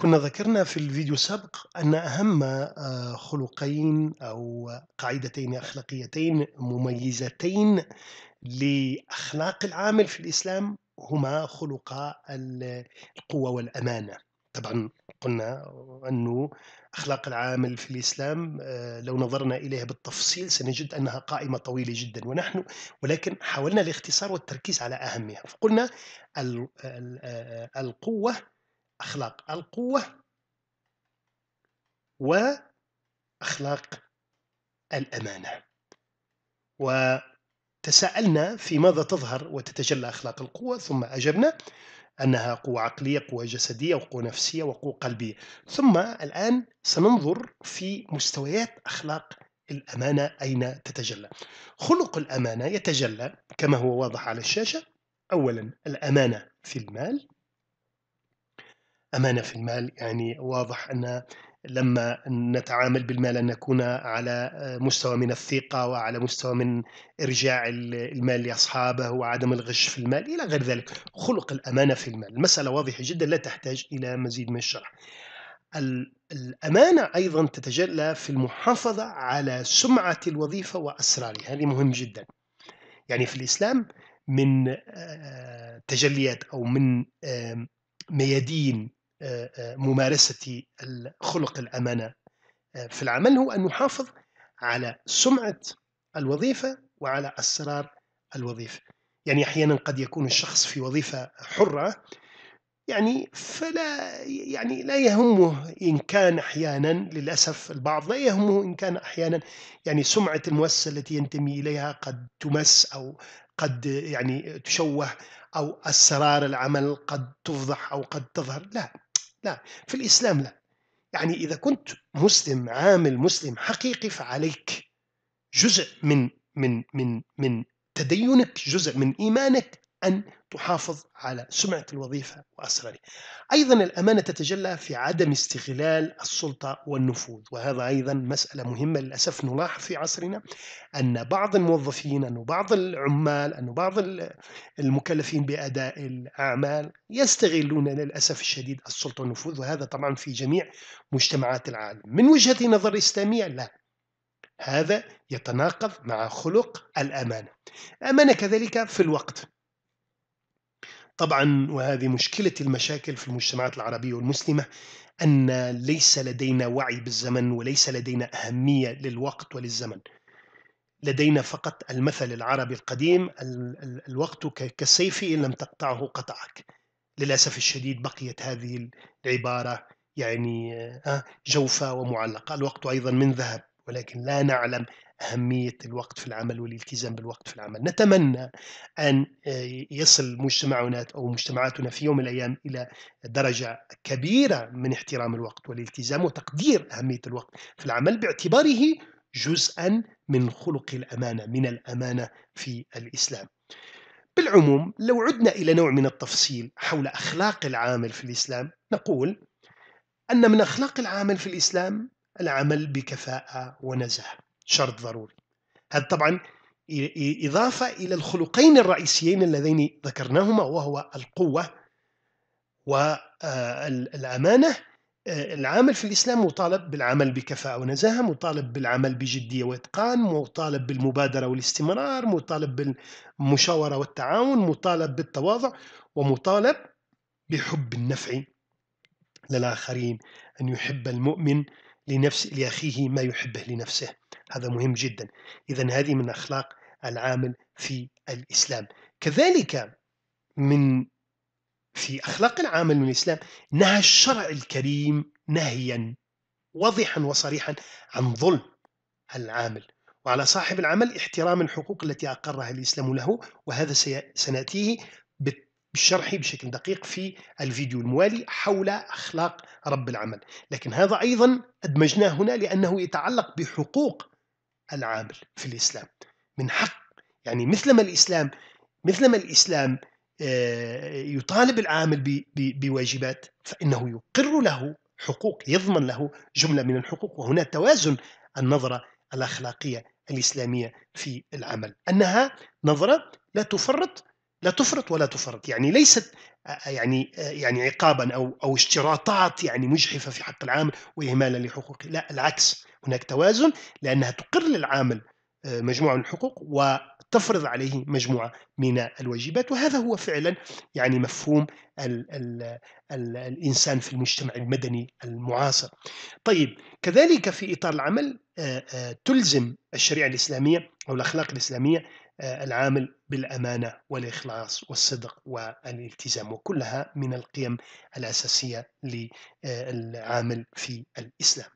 كنا ذكرنا في الفيديو السابق أن أهم آه، خلقين أو قاعدتين أخلاقيتين مميزتين لأخلاق العامل في الإسلام هما خلق القوة والأمانة طبعا قلنا أنه أخلاق العامل في الإسلام آه، لو نظرنا إليها بالتفصيل سنجد أنها قائمة طويلة جدا ونحن ولكن حاولنا الاختصار والتركيز على أهمها فقلنا آه، القوة أخلاق القوة وأخلاق الأمانة وتساءلنا في ماذا تظهر وتتجلى أخلاق القوة ثم أجبنا أنها قوة عقلية قوة جسدية وقوة نفسية وقوة قلبية ثم الآن سننظر في مستويات أخلاق الأمانة أين تتجلى خلق الأمانة يتجلى كما هو واضح على الشاشة أولا الأمانة في المال أمانة في المال يعني واضح أن لما نتعامل بالمال أن نكون على مستوى من الثقة وعلى مستوى من إرجاع المال لأصحابه وعدم الغش في المال إلى غير ذلك خلق الأمانة في المال المسألة واضحة جدا لا تحتاج إلى مزيد من الشرح الأمانة أيضا تتجلى في المحافظة على سمعة الوظيفة وأسرارها هذه مهم جدا يعني في الإسلام من آه، تجليات أو من ميادين ممارسة خلق الأمانة في العمل هو أن نحافظ على سمعة الوظيفة وعلى أسرار الوظيفة يعني أحيانا قد يكون الشخص في وظيفة حرة يعني فلا يعني لا يهمه إن كان أحيانا للأسف البعض لا يهمه إن كان أحيانا يعني سمعة المؤسسة التي ينتمي إليها قد تمس أو قد يعني تشوه أو أسرار العمل قد تفضح أو قد تظهر لا لا نعم، في الإسلام لا يعني إذا كنت مسلم عامل مسلم حقيقي فعليك جزء من من من من تدينك جزء من إيمانك أن تحافظ على سمعة الوظيفة وأسرارها. أيضا الأمانة تتجلى في عدم استغلال السلطة والنفوذ، وهذا أيضا مسألة مهمة للأسف نلاحظ في عصرنا أن بعض الموظفين، أن بعض العمال، أن بعض المكلفين بأداء الأعمال يستغلون للأسف الشديد السلطة والنفوذ، وهذا طبعا في جميع مجتمعات العالم. من وجهة نظر إسلامية لا، هذا يتناقض مع خلق الأمانة. الأمانة كذلك في الوقت طبعا وهذه مشكلة المشاكل في المجتمعات العربية والمسلمة أن ليس لدينا وعي بالزمن وليس لدينا أهمية للوقت وللزمن لدينا فقط المثل العربي القديم الوقت كالسيف إن لم تقطعه قطعك للأسف الشديد بقيت هذه العبارة يعني آه، جوفة ومعلقة الوقت أيضا من ذهب ولكن لا نعلم أهمية الوقت في العمل والالتزام بالوقت في العمل نتمنى أن آه، يصل مجتمعنا أو مجتمعاتنا في يوم من الأيام إلى درجة كبيرة من احترام الوقت والالتزام وتقدير أهمية الوقت في العمل باعتباره جزءا من خلق الأمانة من الأمانة في الإسلام بالعموم لو عدنا إلى نوع من التفصيل حول أخلاق العامل في الإسلام نقول أن من أخلاق العامل في الإسلام العمل بكفاءة ونزاهة شرط ضروري هذا طبعا إضافة إلى الخلقين الرئيسيين اللذين ذكرناهما وهو القوة والأمانة العامل في الإسلام مطالب بالعمل بكفاءة ونزاهة مطالب بالعمل بجدية وإتقان مطالب بالمبادرة والاستمرار مطالب بالمشاورة والتعاون مطالب بالتواضع ومطالب بحب النفع للآخرين أن يحب المؤمن لنفس لأخيه ما يحبه لنفسه هذا مهم جدا إذا هذه من أخلاق العامل في الإسلام كذلك من في أخلاق العامل من الإسلام نهى الشرع الكريم نهيا واضحا وصريحا عن ظلم العامل وعلى صاحب العمل احترام الحقوق التي أقرها الإسلام له وهذا سنأتيه بالشرح بشكل دقيق في الفيديو الموالي حول أخلاق رب العمل لكن هذا أيضا أدمجناه هنا لأنه يتعلق بحقوق العامل في الإسلام من حق يعني مثلما الإسلام مثلما الإسلام آه، يطالب العامل بواجبات فإنه يقر له حقوق يضمن له جملة من الحقوق وهنا توازن النظرة الأخلاقية الإسلامية في العمل أنها نظرة لا تفرط لا تفرط ولا تفرط يعني ليست آه، آه، يعني آه، يعني عقابا او او اشتراطات يعني مجحفه في حق العامل واهمالا لحقوقه لا العكس هناك توازن لانها تقر للعامل مجموعه من الحقوق وتفرض عليه مجموعه من الواجبات وهذا هو فعلا يعني مفهوم ال ال الـ الانسان في المجتمع المدني المعاصر. طيب كذلك في اطار العمل تلزم الشريعه الاسلاميه او الاخلاق الاسلاميه العامل بالأمانة والإخلاص والصدق والالتزام وكلها من القيم الأساسية للعامل في الإسلام